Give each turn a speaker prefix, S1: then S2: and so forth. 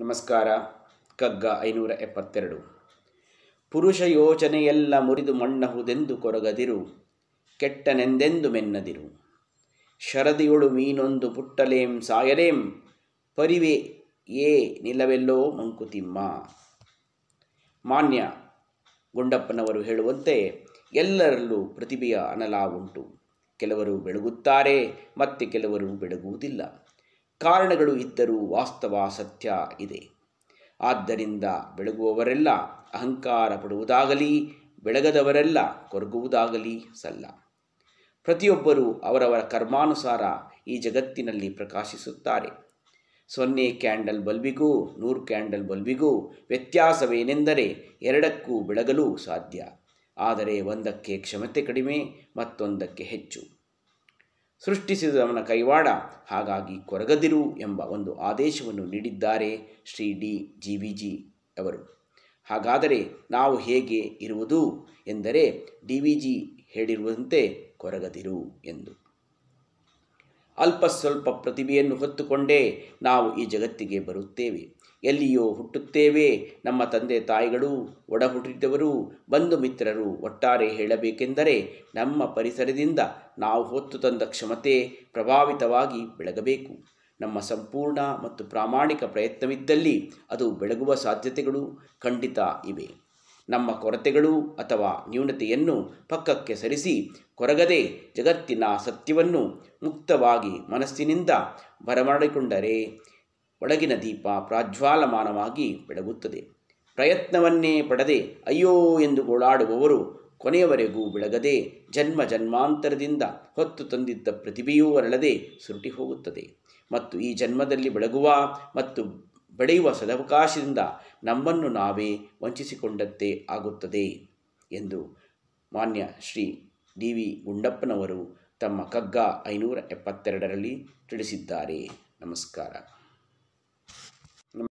S1: ನಮಸ್ಕಾರ ಕಗ್ಗ ಐನೂರ ಎಪ್ಪತ್ತೆರಡು ಪುರುಷ ಯೋಚನೆಯೆಲ್ಲ ಮುರಿದು ಮಣ್ಣಹುದೆಂದು ಕೊರಗದಿರು ಕೆಟ್ಟನೆಂದೆಂದು ಮೆನ್ನದಿರು ಶರದಿಯೊಳು ಮೀನೊಂದು ಪುಟ್ಟಲೇಂ ಸಾಯಲೇಂ ಪರಿವೆ ಏ ನಿಲವೆಲ್ಲೋ ಮಂಕುತಿಮ್ಮ ಮಾನ್ಯ ಗುಂಡಪ್ಪನವರು ಹೇಳುವಂತೆ ಎಲ್ಲರಲ್ಲೂ ಪ್ರತಿಭೆಯ ಅನಲ ಉಂಟು ಕೆಲವರು ಬೆಳಗುತ್ತಾರೆ ಮತ್ತೆ ಕೆಲವರು ಬೆಳಗುವುದಿಲ್ಲ ಕಾರಣಗಳು ಇದ್ದರೂ ವಾಸ್ತವ ಸತ್ಯ ಇದೆ ಆದ್ದರಿಂದ ಬೆಳಗುವವರೆಲ್ಲ ಅಹಂಕಾರ ಪಡುವುದಾಗಲಿ ಬೆಳಗದವರೆಲ್ಲ ಕೊರಗುವುದಾಗಲಿ ಸಲ್ಲ ಪ್ರತಿಯೊಬ್ಬರೂ ಅವರವರ ಕರ್ಮಾನುಸಾರ ಈ ಜಗತ್ತಿನಲ್ಲಿ ಪ್ರಕಾಶಿಸುತ್ತಾರೆ ಸೊನ್ನೆ ಕ್ಯಾಂಡಲ್ ಬಲ್ಬಿಗೂ ನೂರು ಕ್ಯಾಂಡಲ್ ಬಲ್ಬಿಗೂ ವ್ಯತ್ಯಾಸವೇನೆಂದರೆ ಎರಡಕ್ಕೂ ಬೆಳಗಲು ಸಾಧ್ಯ ಆದರೆ ಒಂದಕ್ಕೆ ಕ್ಷಮತೆ ಕಡಿಮೆ ಮತ್ತೊಂದಕ್ಕೆ ಹೆಚ್ಚು ಸೃಷ್ಟಿಸಿದವನ ಕೈವಾಡ ಹಾಗಾಗಿ ಕೊರಗದಿರು ಎಂಬ ಒಂದು ಆದೇಶವನ್ನು ನೀಡಿದ್ದಾರೆ Shri D G V G ಅವರು ಹಾಗಾದರೆ ನಾವು ಹೇಗೆ ಇರುವುದು ಎಂದರೆ ಡಿ ವಿ ಜಿ ಹೇಳಿರುವಂತೆ ಕೊರಗದಿರು ಎಂದು ಅಲ್ಪ ಸ್ವಲ್ಪ ಪ್ರತಿಭೆಯನ್ನು ಹೊತ್ತುಕೊಂಡೇ ನಾವು ಈ ಜಗತ್ತಿಗೆ ಬರುತ್ತೇವೆ ಎಲ್ಲಿಯೋ ಹುಟ್ಟುತ್ತೇವೆ ನಮ್ಮ ತಂದೆ ತಾಯಿಗಳು ಒಡ ಹುಟ್ಟಿದವರು ಬಂಧು ಮಿತ್ರರು ಒಟ್ಟಾರೆ ಹೇಳಬೇಕೆಂದರೆ ನಮ್ಮ ಪರಿಸರದಿಂದ ನಾವು ಹೊತ್ತು ತಂದ ಕ್ಷಮತೆ ಪ್ರಭಾವಿತವಾಗಿ ಬೆಳಗಬೇಕು ನಮ್ಮ ಸಂಪೂರ್ಣ ಮತ್ತು ಪ್ರಾಮಾಣಿಕ ಪ್ರಯತ್ನವಿದ್ದಲ್ಲಿ ಅದು ಬೆಳಗುವ ಸಾಧ್ಯತೆಗಳು ಖಂಡಿತ ಇವೆ ನಮ್ಮ ಕೊರತೆಗಳು ಅಥವಾ ನ್ಯೂನತೆಯನ್ನು ಪಕ್ಕಕ್ಕೆ ಸರಿಸಿ ಕೊರಗದೆ ಜಗತ್ತಿನ ಸತ್ಯವನ್ನು ಮುಕ್ತವಾಗಿ ಮನಸ್ಸಿನಿಂದ ಬರಮಾಡಿಕೊಂಡರೆ ಒಳಗಿನ ದೀಪ ಪ್ರಾಜ್ವಾಲಮಾನವಾಗಿ ಬೆಳಗುತ್ತದೆ ಪ್ರಯತ್ನವನ್ನೇ ಪಡದೆ ಅಯ್ಯೋ ಎಂದು ಗೋಳಾಡುವವರು ಕೊನೆಯವರೆಗೂ ಬೆಳಗದೆ ಜನ್ಮ ಜನ್ಮಾಂತರದಿಂದ ಹೊತ್ತು ತಂದಿದ್ದ ಪ್ರತಿಭೆಯೂ ಅರಳದೆ ಸುರುಟಿ ಹೋಗುತ್ತದೆ ಮತ್ತು ಈ ಜನ್ಮದಲ್ಲಿ ಬೆಳಗುವ ಮತ್ತು ಬೆಳೆಯುವ ಸದವಕಾಶದಿಂದ ನಮ್ಮನ್ನು ನಾವೇ ವಂಚಿಸಿಕೊಂಡಂತೆ ಆಗುತ್ತದೆ ಎಂದು ಮಾನ್ಯ ಶ್ರೀ ಡಿ ವಿ ಗುಂಡಪ್ಪನವರು ತಮ್ಮ ಕಗ್ಗ ಐನೂರ ಎಪ್ಪತ್ತೆರಡರಲ್ಲಿ ತಿಳಿಸಿದ್ದಾರೆ ನಮಸ್ಕಾರ